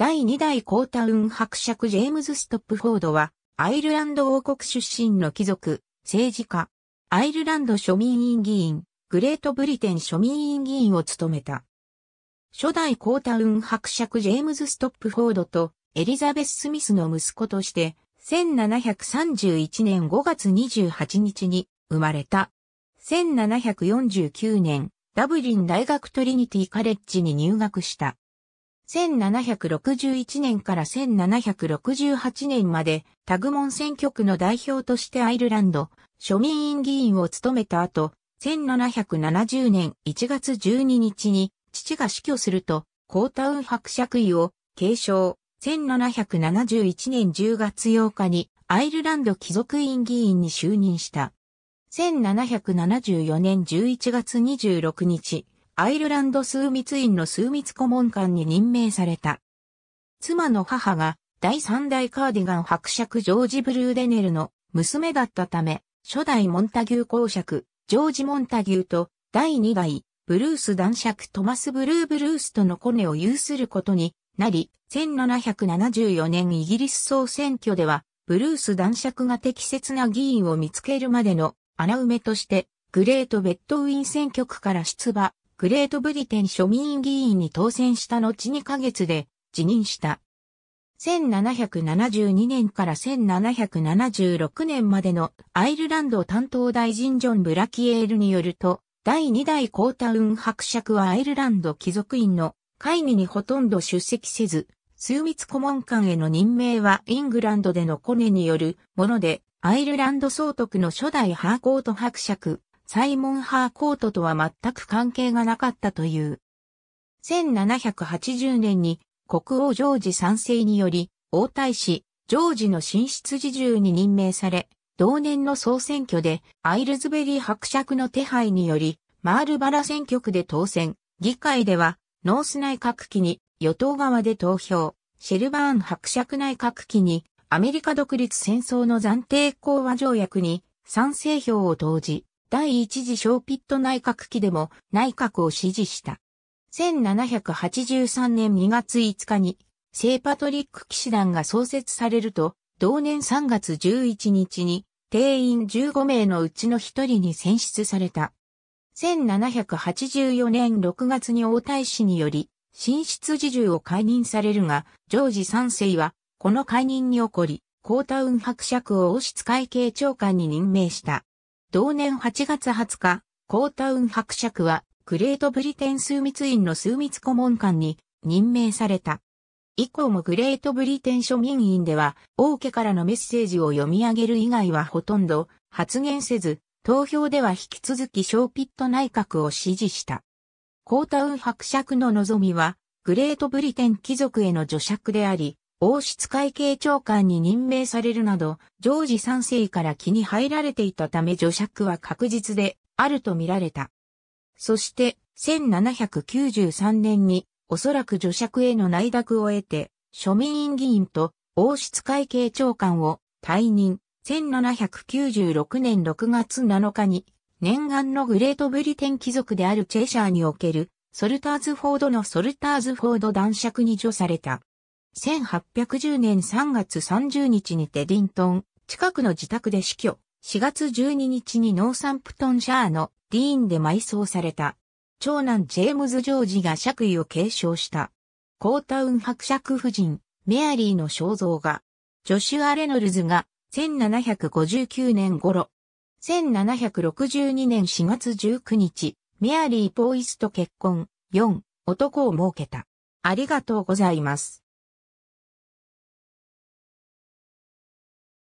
第2代コータウン伯爵ジェームズ・ストップフォードは、アイルランド王国出身の貴族、政治家、アイルランド庶民委員議員、グレートブリテン庶民委員議員を務めた。初代コータウン伯爵ジェームズ・ストップフォードとエリザベス・スミスの息子として、1731年5月28日に生まれた。1749年、ダブリン大学トリニティカレッジに入学した。1761年から1768年までタグモン選挙区の代表としてアイルランド庶民院議員を務めた後、1770年1月12日に父が死去すると、コータウン伯爵位を継承。1771年10月8日にアイルランド貴族院議員に就任した。1774年11月26日、アイルランド枢密院の枢密顧問官に任命された。妻の母が第三代カーディガン伯爵ジョージ・ブルーデネルの娘だったため、初代モンタギュー公爵、ジョージ・モンタギューと第二代ブルース男爵トマス・ブルー・ブルースとのコネを有することになり、1774年イギリス総選挙では、ブルース男爵が適切な議員を見つけるまでの穴埋めとして、グレート・ベッドウィン選挙区から出馬、グレートブリテン庶民議員に当選した後2ヶ月で辞任した。1772年から1776年までのアイルランド担当大臣ジョン・ブラキエールによると、第2代コータウン伯爵はアイルランド貴族院の会議にほとんど出席せず、数密顧問官への任命はイングランドでのコネによるもので、アイルランド総督の初代ハーコート伯爵、サイモン・ハーコートとは全く関係がなかったという。1780年に国王ジョージ賛世により、王太子、ジョージの新出自重に任命され、同年の総選挙でアイルズベリー伯爵の手配により、マールバラ選挙区で当選、議会ではノース内閣期に与党側で投票、シェルバーン伯爵内閣期にアメリカ独立戦争の暫定講和条約に賛成票を投じ、第一次小ピット内閣期でも内閣を支持した。1783年2月5日に、聖パトリック騎士団が創設されると、同年3月11日に、定員15名のうちの1人に選出された。1784年6月に王太子により、進出自重を解任されるが、ジョージ3世は、この解任に起こり、コータウン伯爵を王室会計長官に任命した。同年8月20日、コータウン伯爵は、グレートブリテン枢密院の枢密顧問官に任命された。以降もグレートブリテン庶民院では、王家からのメッセージを読み上げる以外はほとんど発言せず、投票では引き続きショーピット内閣を支持した。コータウン伯爵の望みは、グレートブリテン貴族への助爵であり、王室会計長官に任命されるなど、ジョージ3世から気に入られていたため女爵は確実であると見られた。そして、1793年に、おそらく女爵への内諾を得て、庶民院議員と王室会計長官を退任。1796年6月7日に、念願のグレートブリテン貴族であるチェシャーにおける、ソルターズフォードのソルターズフォード男爵に除された。1810年3月30日にテディントン、近くの自宅で死去、4月12日にノーサンプトンシャーのディーンで埋葬された。長男ジェームズ・ジョージが爵位を継承した。コータウン伯爵夫人、メアリーの肖像画。ジョシュア・レノルズが1759年頃。1762年4月19日、メアリー・ポーイスと結婚、4、男を設けた。ありがとうございます。